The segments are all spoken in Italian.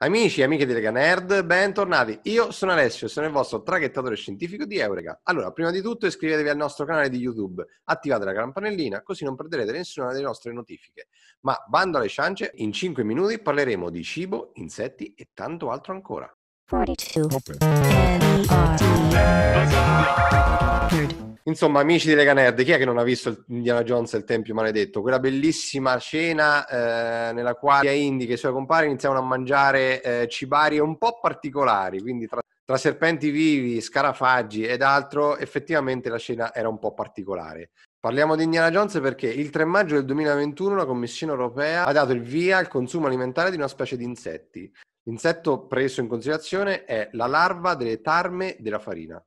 Amici e amiche di Lega Nerd, bentornati. Io sono Alessio e sono il vostro traghettatore scientifico di Eureka. Allora, prima di tutto iscrivetevi al nostro canale di YouTube, attivate la campanellina così non perderete nessuna delle nostre notifiche. Ma bando alle ciance, in 5 minuti parleremo di cibo, insetti e tanto altro ancora. 42. Insomma, amici di Lega Nerd, chi è che non ha visto Indiana Jones e il Tempio Maledetto? Quella bellissima cena eh, nella quale Indy e i suoi compari iniziano a mangiare eh, cibarie un po' particolari, quindi tra, tra, serpenti vivi, scarafaggi ed altro, effettivamente la scena era un po' particolare. Parliamo di Indiana Jones perché il 3 maggio del 2021 la Commissione europea ha dato il via al consumo alimentare di una specie di insetti. L'insetto preso in considerazione è la larva delle tarme della farina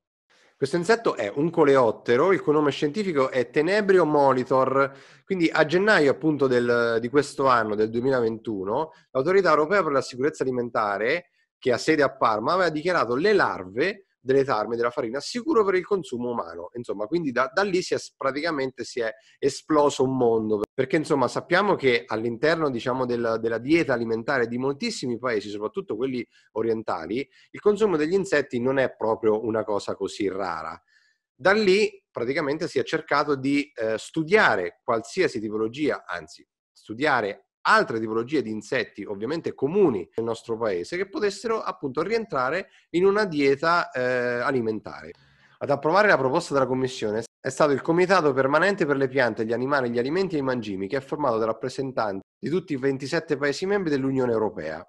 questo insetto è un coleottero, il cui nome scientifico è Tenebrio molitor. Quindi a gennaio appunto del, di questo anno, del 2021, l'autorità europea per la sicurezza alimentare, che ha sede a Parma, aveva dichiarato le larve delle tarme, della farina, sicuro per il consumo umano. Insomma, quindi da, da lì si è, praticamente si è esploso un mondo, perché insomma sappiamo che all'interno diciamo, del, della dieta alimentare di moltissimi paesi, soprattutto quelli orientali, il consumo degli insetti non è proprio una cosa così rara. Da lì praticamente si è cercato di eh, studiare qualsiasi tipologia, anzi studiare altre tipologie di insetti, ovviamente comuni nel nostro paese, che potessero appunto rientrare in una dieta eh, alimentare. Ad approvare la proposta della Commissione è stato il Comitato Permanente per le piante, gli animali, gli alimenti e i mangimi, che è formato da rappresentanti di tutti i 27 Paesi membri dell'Unione Europea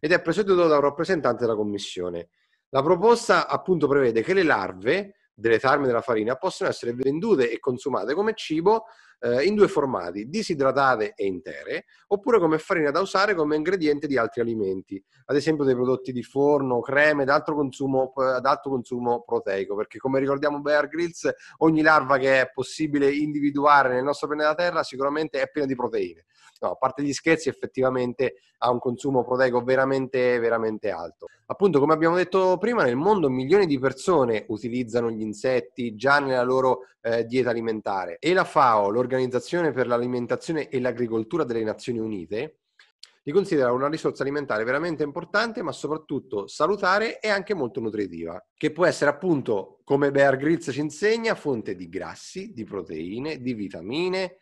ed è presieduto da un rappresentante della Commissione. La proposta appunto prevede che le larve delle tarme della farina possono essere vendute e consumate come cibo eh, in due formati, disidratate e intere, oppure come farina da usare come ingrediente di altri alimenti, ad esempio dei prodotti di forno, creme ad alto consumo, eh, ad alto consumo proteico, perché come ricordiamo Bear Grylls, ogni larva che è possibile individuare nel nostro pianeta Terra sicuramente è piena di proteine No, a parte gli scherzi, effettivamente ha un consumo proteico veramente, veramente alto. Appunto, come abbiamo detto prima, nel mondo milioni di persone utilizzano gli insetti già nella loro eh, dieta alimentare e la FAO, l'Organizzazione per l'Alimentazione e l'Agricoltura delle Nazioni Unite, li considera una risorsa alimentare veramente importante, ma soprattutto salutare e anche molto nutritiva, che può essere appunto, come Bear Grylls ci insegna, fonte di grassi, di proteine, di vitamine,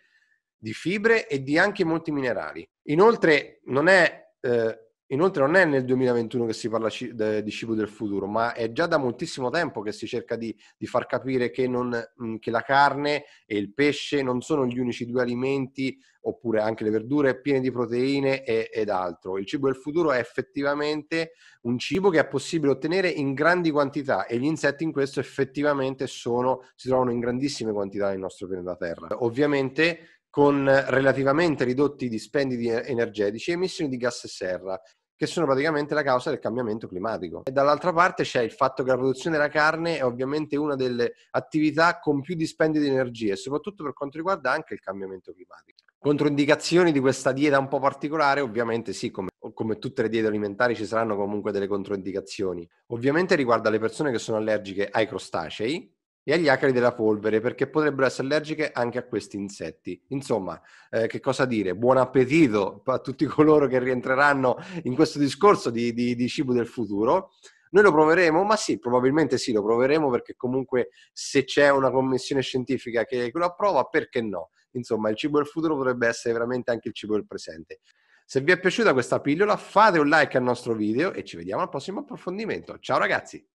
di fibre e di anche molti minerali. Inoltre non è, eh, inoltre non è nel 2021 che si parla ci, de, di cibo del futuro, ma è già da moltissimo tempo che si cerca di, di far capire che, non, mm, che la carne e il pesce non sono gli unici due alimenti, oppure anche le verdure piene di proteine e, ed altro. Il cibo del futuro è effettivamente un cibo che è possibile ottenere in grandi quantità e gli insetti in questo effettivamente sono, si trovano in grandissime quantità nel nostro pianeta Terra. Ovviamente con relativamente ridotti dispendi energetici e emissioni di gas serra, che sono praticamente la causa del cambiamento climatico. E dall'altra parte c'è il fatto che la produzione della carne è ovviamente una delle attività con più dispendi di energie, soprattutto per quanto riguarda anche il cambiamento climatico. Controindicazioni di questa dieta un po' particolare, ovviamente sì, come, come tutte le diete alimentari ci saranno comunque delle controindicazioni. Ovviamente riguarda le persone che sono allergiche ai crostacei, e agli acari della polvere perché potrebbero essere allergiche anche a questi insetti. Insomma, eh, che cosa dire? Buon appetito a tutti coloro che rientreranno in questo discorso di, di, di cibo del futuro. Noi lo proveremo? Ma sì, probabilmente sì, lo proveremo perché comunque se c'è una commissione scientifica che lo approva, perché no? Insomma, il cibo del futuro potrebbe essere veramente anche il cibo del presente. Se vi è piaciuta questa pillola fate un like al nostro video e ci vediamo al prossimo approfondimento. Ciao ragazzi!